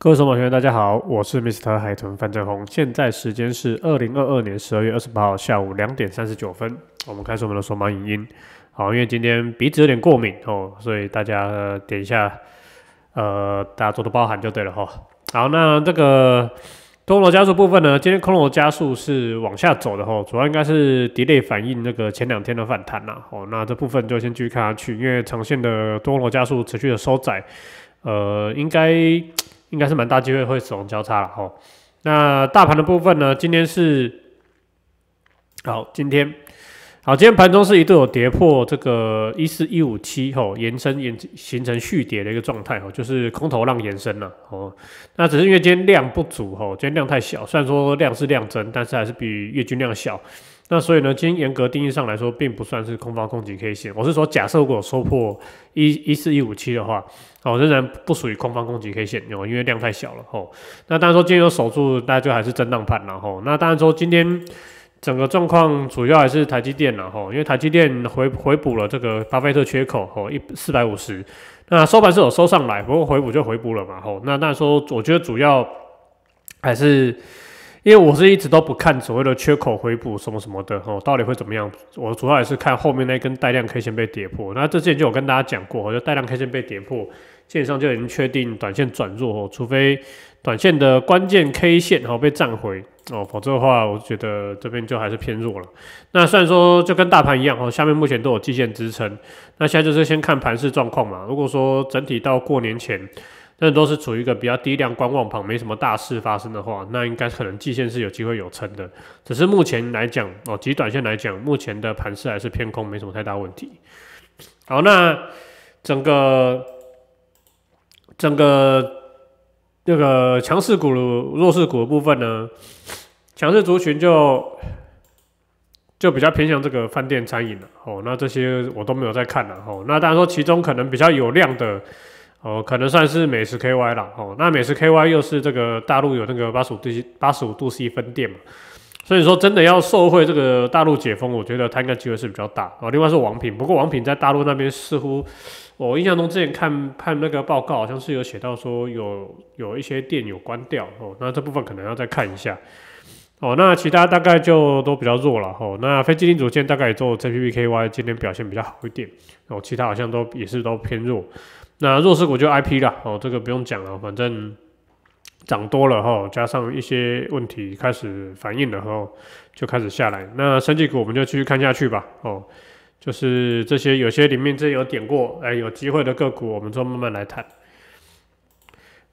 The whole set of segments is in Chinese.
各位手马学员，大家好，我是 Mr. 海豚范振宏，现在时间是二零二二年十二月二十八号下午两点三十九分，我们开始我们的索马影音。好，因为今天鼻子有点过敏哦，所以大家呃、点一下，呃，大家多多包涵就对了哈。好，那这个多罗加速部分呢，今天空罗加速是往下走的哈，主要应该是 delay 反应那个前两天的反弹啦。哦，那这部分就先继续看下去，因为长线的多罗加速持续的收窄，呃，应该。应该是蛮大机会会死亡交叉了哈。那大盘的部分呢？今天是好今天好今天盘中是一度有跌破这个一四一五七吼，延伸延形成续跌的一个状态哦，就是空头浪延伸了哦。那只是因为今天量不足哦，今天量太小，虽然说量是量增，但是还是比月均量小。那所以呢，今天严格定义上来说，并不算是空方攻击 K 线。我是说，假设如果收破一一四一五七的话，哦，仍然不属于空方攻击 K 线，哦，因为量太小了，吼。那当然说今天有守住，那就还是震荡盘，然后，那当然说今天整个状况主要还是台积电，然后，因为台积电回回补了这个巴菲特缺口，吼，一四百五十，那收盘是有收上来，不过回补就回补了嘛，吼。那那时说，我觉得主要还是。因为我是一直都不看所谓的缺口回补什么什么的哦，到底会怎么样？我主要也是看后面那根带量 K 线被跌破。那之前就有跟大家讲过，就带量 K 线被跌破，线上就已经确定短线转弱哦，除非短线的关键 K 线哦被站回哦，否则的话，我觉得这边就还是偏弱了。那虽然说就跟大盘一样哦，下面目前都有季线支撑，那现在就是先看盘势状况嘛。如果说整体到过年前。但都是处于一个比较低量观望旁，没什么大事发生的话，那应该可能季线是有机会有撑的。只是目前来讲，哦，极短线来讲，目前的盘势还是偏空，没什么太大问题。好，那整个整个这个强势股、弱势股的部分呢？强势族群就就比较偏向这个饭店餐饮了。哦，那这些我都没有再看了。哦，那当然说其中可能比较有量的。哦，可能算是美食 KY 了哦。那美食 KY 又是这个大陆有那个八十五度八十五度 C 分店嘛，所以说真的要受惠这个大陆解封，我觉得它应该机会是比较大哦。另外是王品，不过王品在大陆那边似乎，我印象中之前看判那个报告好像是有写到说有有一些店有关掉哦。那这部分可能要再看一下哦。那其他大概就都比较弱了哦。那非基浦组件大概也做 j p k y 今天表现比较好一点，哦，其他好像都也是都偏弱。那弱势股就 I P 了哦，这个不用讲了，反正涨多了哈，加上一些问题开始反应的时候就开始下来。那升级股我们就继续看下去吧哦，就是这些有些里面这有点过哎有机会的个股，我们就慢慢来谈。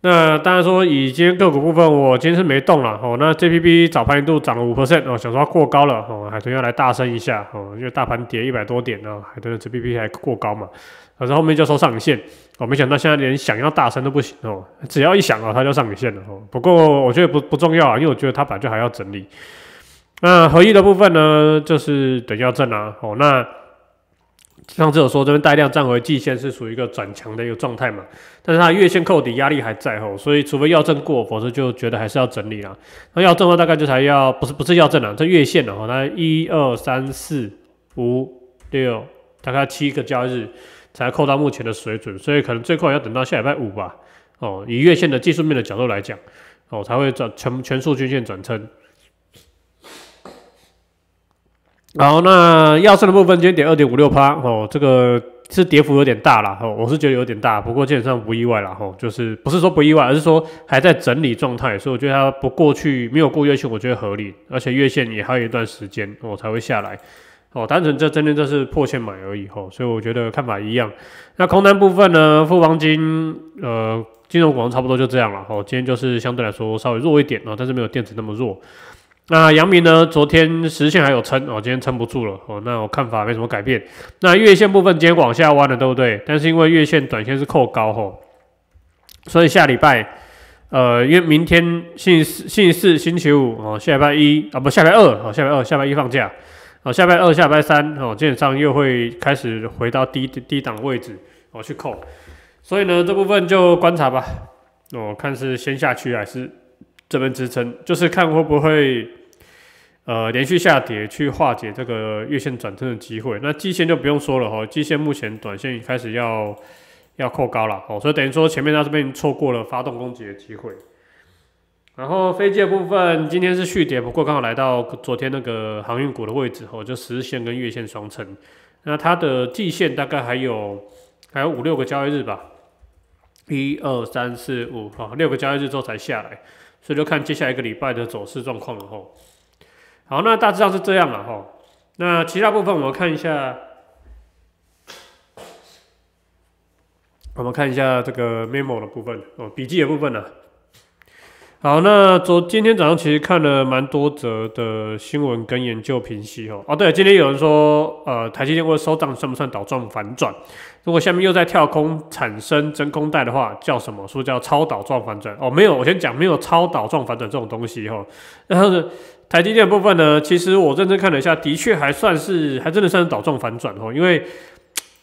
那当然说，以今天个股部分，我今天是没动了哦。那 J P P 早盘一度涨了五 percent 哦，想说过高了哦，海豚要来大声一下哦，因为大盘跌一百多点呢，海豚的 J P P 还过高嘛，可是后面就说上限。哦，没想到现在连想要大声都不行哦，只要一想啊，它就上影线了哦。不过我觉得不不重要啊，因为我觉得它来就还要整理。那合一的部分呢，就是等要正啊。哦，那上次有说这边带量站回季线是属于一个转强的一个状态嘛？但是它月线扣底压力还在哦，所以除非要证过，否则就觉得还是要整理啦。那要证的话，大概就才要不是不是要证啊，这月线的哦，那一二三四五六，大概七个交易日。才扣到目前的水准，所以可能最快要等到下礼拜五吧。哦，以月线的技术面的角度来讲，哦才会转全全数均线转升。然后那药事的部分，今天跌二点五六趴。哦，这个是跌幅有点大了。哦，我是觉得有点大，不过基本上不意外了。哦，就是不是说不意外，而是说还在整理状态，所以我觉得它不过去没有过月线，我觉得合理。而且月线也还有一段时间，我才会下来。哦，单纯这真的这是破线买而已吼，所以我觉得看法一样。那空单部分呢？富邦金呃，金融股差不多就这样了哦，今天就是相对来说稍微弱一点啊，但是没有电子那么弱。那阳明呢？昨天实线还有撑哦，今天撑不住了哦。那我看法没什么改变。那月线部分今天往下弯了，对不对？但是因为月线、短线是扣高吼，所以下礼拜呃，因为明天星期四、星期四、星期五哦，下礼拜一啊，不，下礼拜二哦，下礼拜二、下礼拜一放假。哦，下拜二，下拜三，哦，基本上又会开始回到低低档位置哦，去扣，所以呢，这部分就观察吧，哦，看是先下去还是这边支撑，就是看会不会呃连续下跌去化解这个月线转正的机会。那季线就不用说了哈，季线目前短线开始要要扣高了哦，所以等于说前面它这边错过了发动攻击的机会。然后飞机的部分今天是续跌，不过刚好来到昨天那个航运股的位置，后，就十日线跟月线双成，那它的季线大概还有还有五六个交易日吧，一二三四五，吼，六个交易日之后才下来，所以就看接下来一个礼拜的走势状况了，吼。好，那大致上是这样了吼。那其他部分我们看一下，我们看一下这个 memo 的部分哦，笔记的部分呢。好，那昨今天早上其实看了蛮多则的新闻跟研究评析哦。哦，对，今天有人说，呃，台积电或收涨算不算倒状反转？如果下面又在跳空产生真空带的话，叫什么？是不是叫超导状反转？哦，没有，我先讲，没有超导状反转这种东西哈。然后呢，台积电部分呢，其实我认真看了一下，的确还算是，还真的算是倒状反转哦，因为。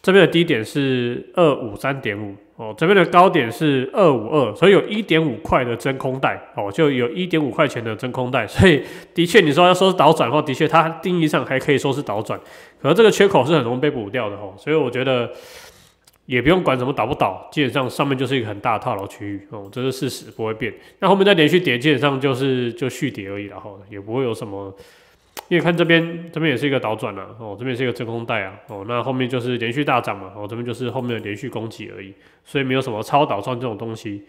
这边的低点是二五三点五哦，这边的高点是二五二，所以有一点五块的真空带哦，就有一点五块钱的真空带，所以的确你说要说是倒转的话，的确它定义上还可以说是倒转，可这个缺口是很容易被补掉的哦，所以我觉得也不用管什么倒不倒，基本上上面就是一个很大的套牢区域哦，这是事实不会变，那后面再连续跌，基本上就是就续跌而已了哈，也不会有什么。因为看这边，这边也是一个倒转啊，哦，这边是一个真空带啊哦，那后面就是连续大涨嘛，哦，这边就是后面的连续攻击而已，所以没有什么超导算这种东西。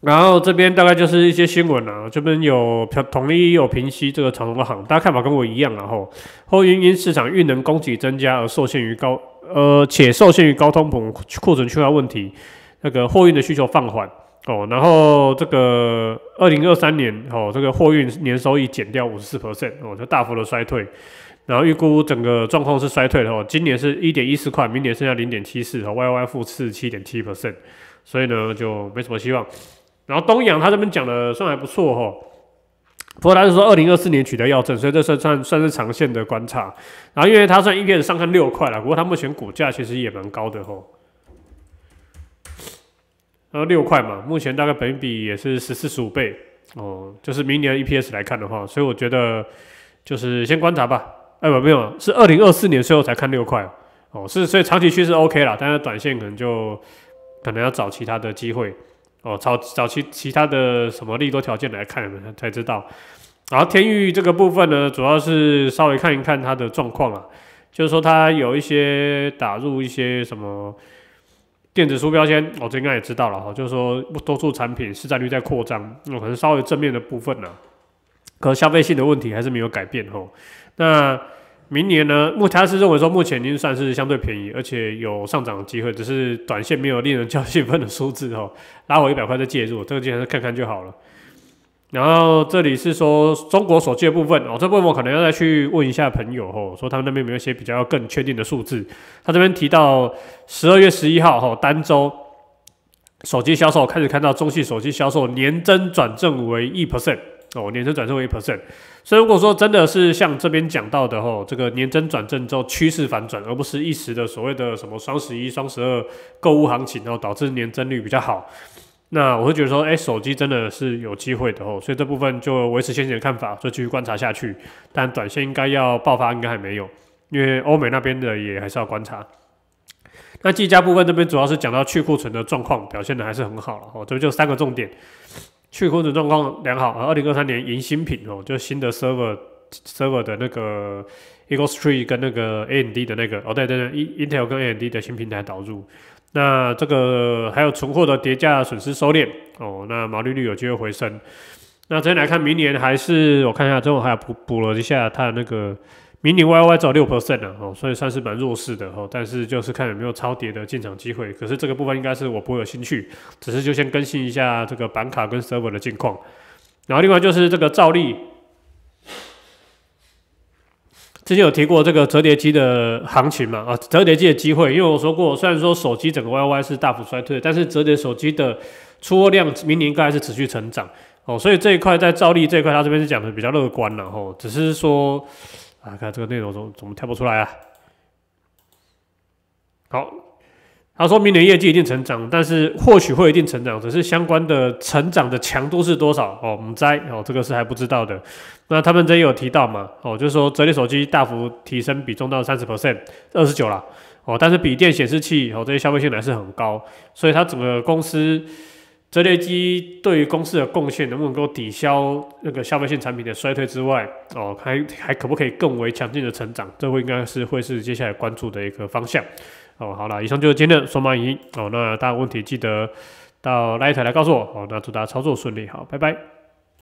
然后这边大概就是一些新闻啊，这边有平统一有平息这个长龙的行，大家看法跟我一样啊吼。货运因市场运能供给增加而受限于高呃，且受限于高通膨库存缺乏问题，那个货运的需求放缓。哦，然后这个二零二三年哦，这个货运年收益减掉五十四 percent 哦，就大幅的衰退，然后预估整个状况是衰退的哦，今年是一点一四块，明年剩下零点七四，和 y y 负四七点七 percent，所以呢就没什么希望。然后东阳他这边讲的算还不错哈，不过他是说二零二四年取得要证，所以这算算算是长线的观察。然后因为他算一片上看六块了，不过他目前股价其实也蛮高的哦。后六块嘛，目前大概本笔也是十四十五倍哦，就是明年 EPS 来看的话，所以我觉得就是先观察吧。哎不，没有，是二零二四年最后才看六块哦。是，所以长期趋势 OK 啦，但是短线可能就可能要找其他的机会哦，找找其其他的什么利多条件来看才知道。然后天域这个部分呢，主要是稍微看一看它的状况啊，就是说它有一些打入一些什么。电子书标签，我最近应该也知道了哈，就是说多数产品市占率在扩张，那可能稍微正面的部分呢，可消费性的问题还是没有改变哈。那明年呢，目前是认为说目前已经算是相对便宜，而且有上涨机会，只是短线没有令人较 兴奋的数字哈，拉我一百块再介入，这个就看看就好了。然后这里是说中国手机的部分哦，这部分我可能要再去问一下朋友哦，说他们那边有没有一些比较更确定的数字。他这边提到十二月十一号哦，单周手机销售开始看到中系手机销售年增转正为一 percent 哦，年增转正为一 percent。所以如果说真的是像这边讲到的哦，这个年增转正之后趋势反转，而不是一时的所谓的什么双十一、双十二购物行情，然后导致年增率比较好。那我会觉得说，哎，手机真的是有机会的哦，所以这部分就维持先前的看法，就继续观察下去。但短线应该要爆发，应该还没有，因为欧美那边的也还是要观察。那技嘉部分这边主要是讲到去库存的状况表现的还是很好了哦，这就三个重点，去库存状况良好二零二三年迎新品哦，就新的 server server 的那个 Eagle Street 跟那个 AMD 的那个哦，对对对，In Intel 跟 AMD 的新平台导入。那这个还有存货的叠价损失收敛哦，那毛利率有机会回升。那这边来看，明年还是我看一下，最后还补补了一下它的那个明年 YY 只有六 percent 了哦，所以算是蛮弱势的哦。但是就是看有没有超跌的进场机会，可是这个部分应该是我不会有兴趣，只是就先更新一下这个板卡跟 server 的近况。然后另外就是这个照例之前有提过这个折叠机的行情嘛？啊，折叠机的机会，因为我说过，虽然说手机整个 YY 是大幅衰退，但是折叠手机的出货量明年应该是持续成长哦，所以这一块在照例这一块，他这边是讲的比较乐观了哦。只是说啊，看这个内容怎怎么跳不出来啊？好。他说：“明年业绩一定成长，但是或许会一定成长，只是相关的成长的强度是多少哦？我们在哦，这个是还不知道的。那他们这也有提到嘛？哦，就是说折叠手机大幅提升比重到三十 percent，二十九啦。哦。但是笔电显示器哦，这些消费性还是很高，所以它整个公司折叠机对于公司的贡献能不能够抵消那个消费性产品的衰退之外哦，还还可不可以更为强劲的成长？这会应该是会是接下来关注的一个方向。”哦，好了，以上就是今天的双马语。哦，那大家问题记得到那一台来告诉我。哦，那祝大家操作顺利，好，拜拜。